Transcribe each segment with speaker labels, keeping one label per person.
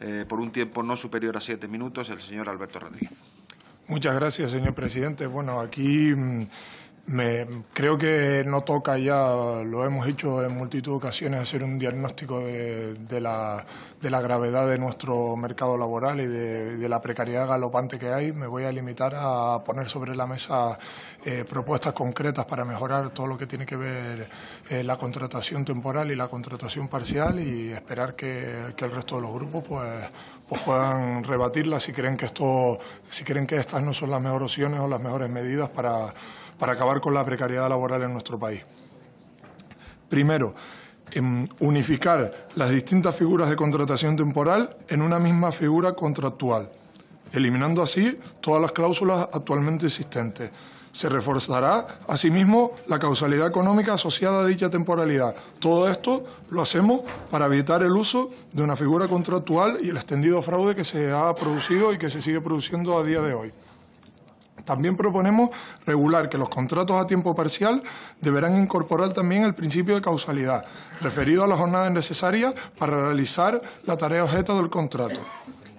Speaker 1: Eh, por un tiempo no superior a siete minutos, el señor Alberto Rodríguez. Muchas gracias, señor presidente. Bueno, aquí mm, creo que no toca ya, lo hemos hecho en multitud de ocasiones, hacer un diagnóstico de, la, gravedad de nuestro mercado laboral y de, la precariedad galopante que hay. Me voy a limitar a poner sobre la mesa eh, propuestas concretas para mejorar todo lo que tiene que ver eh, la contratación temporal y la contratación parcial y esperar que, que el resto de los grupos pues, pues puedan rebatirla si creen que esto, si creen que estas no son las mejores opciones o las mejores medidas para acabar con la precariedad laboral en nuestro país. Primero, em, unificar las distintas figuras de contratación temporal en una misma figura contractual eliminando así todas las cláusulas actualmente existentes. Se reforzará asimismo la causalidad económica asociada a dicha temporalidad. Todo esto lo hacemos para evitar el uso de una figura contractual y el extendido fraude que se ha producido y que se sigue produciendo a día de hoy. También proponemos regular que los contratos a tiempo parcial deberán incorporar también el principio de causalidad, referido a las jornadas necesarias para realizar la tarea objeto del contrato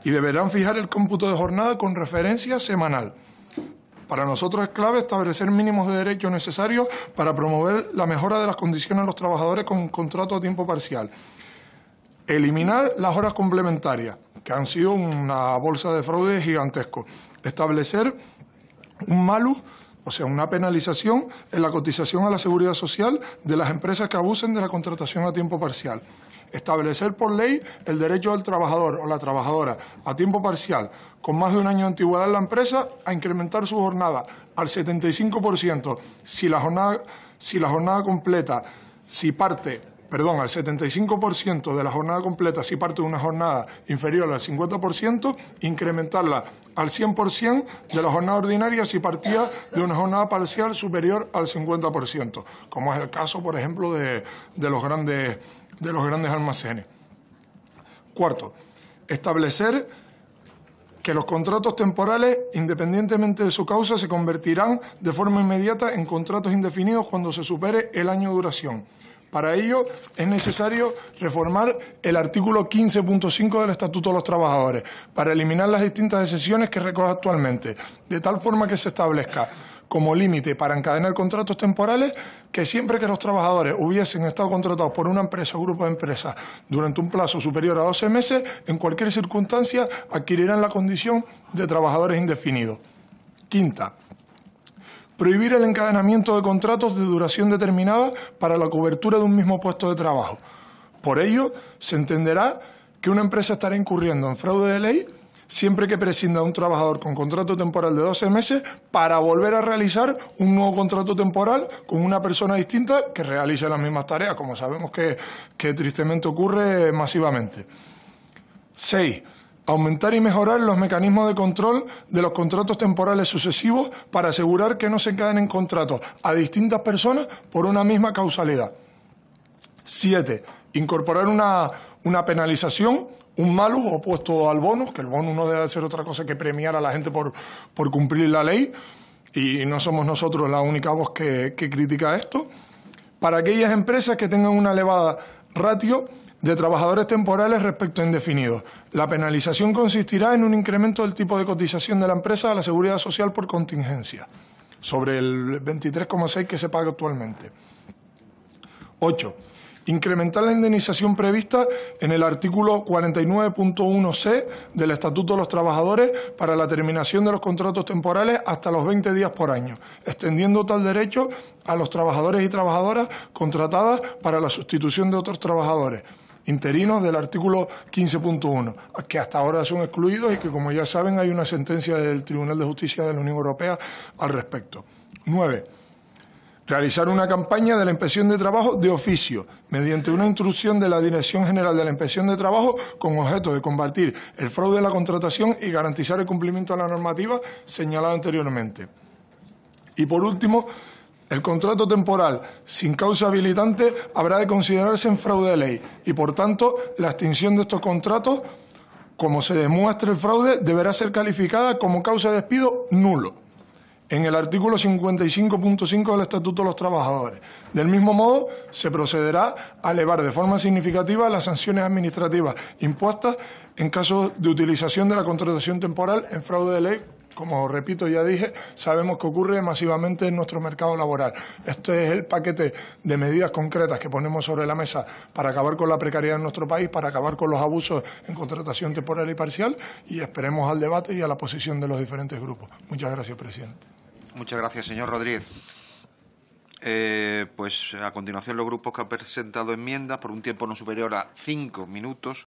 Speaker 1: y deberán fijar el cómputo de jornada con referencia semanal. Para nosotros es clave establecer mínimos de derechos necesarios para promover la mejora de las condiciones de los trabajadores con contrato a tiempo parcial. Eliminar las horas complementarias, que han sido una bolsa de fraude gigantesco. Establecer un malus o sea, una penalización en la cotización a la seguridad social de las empresas que abusen de la contratación a tiempo parcial. Establecer por ley el derecho del trabajador o la trabajadora a tiempo parcial con más de un año de antigüedad en la empresa a incrementar su jornada al 75% si la jornada, si la jornada completa, si parte perdón, al 75% de la jornada completa, si parte de una jornada inferior al 50%, incrementarla al 100% de la jornada ordinaria si partía de una jornada parcial superior al 50%, como es el caso, por ejemplo, de, los, grandes, de los grandes almacenes. Cuarto, establecer que los contratos temporales, independientemente de su causa, se convertirán de forma inmediata en contratos indefinidos cuando se supere el año de duración. Para ello es necesario reformar el artículo 15.5 del Estatuto de los Trabajadores para eliminar las distintas excepciones que recoge actualmente, de tal forma que se establezca como límite para encadenar contratos temporales que siempre que los trabajadores hubiesen estado contratados por una empresa o grupo de empresas durante un plazo superior a 12 meses, en cualquier circunstancia adquirirán la condición de trabajadores indefinidos. Quinta, Prohibir el encadenamiento de contratos de duración determinada para la cobertura de un mismo puesto de trabajo. Por ello, se entenderá que una empresa estará incurriendo en fraude de ley siempre que prescinda un trabajador con contrato temporal de 12 meses para volver a realizar un nuevo contrato temporal con una persona distinta que realice las mismas tareas, como sabemos que, que tristemente ocurre masivamente. 6. Aumentar y mejorar los mecanismos de control de los contratos temporales sucesivos para asegurar que no se queden en contratos a distintas personas por una misma causalidad. Siete. Incorporar una, una penalización, un malus opuesto al bonus, que el bonus no debe ser otra cosa que premiar a la gente por, por cumplir la ley, y no somos nosotros la única voz que, que critica esto, para aquellas empresas que tengan una elevada ratio de trabajadores temporales respecto a indefinidos. La penalización consistirá en un incremento del tipo de cotización de la empresa a la seguridad social por contingencia, sobre el 23,6 que se paga actualmente. 8. Incrementar la indemnización prevista en el artículo 49.1c del Estatuto de los Trabajadores para la terminación de los contratos temporales hasta los 20 días por año, extendiendo tal derecho a los trabajadores y trabajadoras contratadas para la sustitución de otros trabajadores interinos del artículo 15.1, que hasta ahora son excluidos y que, como ya saben, hay una sentencia del Tribunal de Justicia de la Unión Europea al respecto. 9. Realizar una campaña de la inspección de trabajo de oficio, mediante una instrucción de la Dirección General de la Inspección de Trabajo con objeto de combatir el fraude de la contratación y garantizar el cumplimiento de la normativa señalada anteriormente. Y por último, el contrato temporal sin causa habilitante habrá de considerarse en fraude de ley y, por tanto, la extinción de estos contratos, como se demuestre el fraude, deberá ser calificada como causa de despido nulo en el artículo 55.5 del Estatuto de los Trabajadores. Del mismo modo, se procederá a elevar de forma significativa las sanciones administrativas impuestas en caso de utilización de la contratación temporal en fraude de ley como repito, ya dije, sabemos que ocurre masivamente en nuestro mercado laboral. Este es el paquete de medidas concretas que ponemos sobre la mesa para acabar con la precariedad en nuestro país, para acabar con los abusos en contratación temporal y parcial y esperemos al debate y a la posición de los diferentes grupos. Muchas gracias, presidente. Muchas gracias, señor Rodríguez. Eh, pues a continuación los grupos que han presentado enmiendas por un tiempo no superior a cinco minutos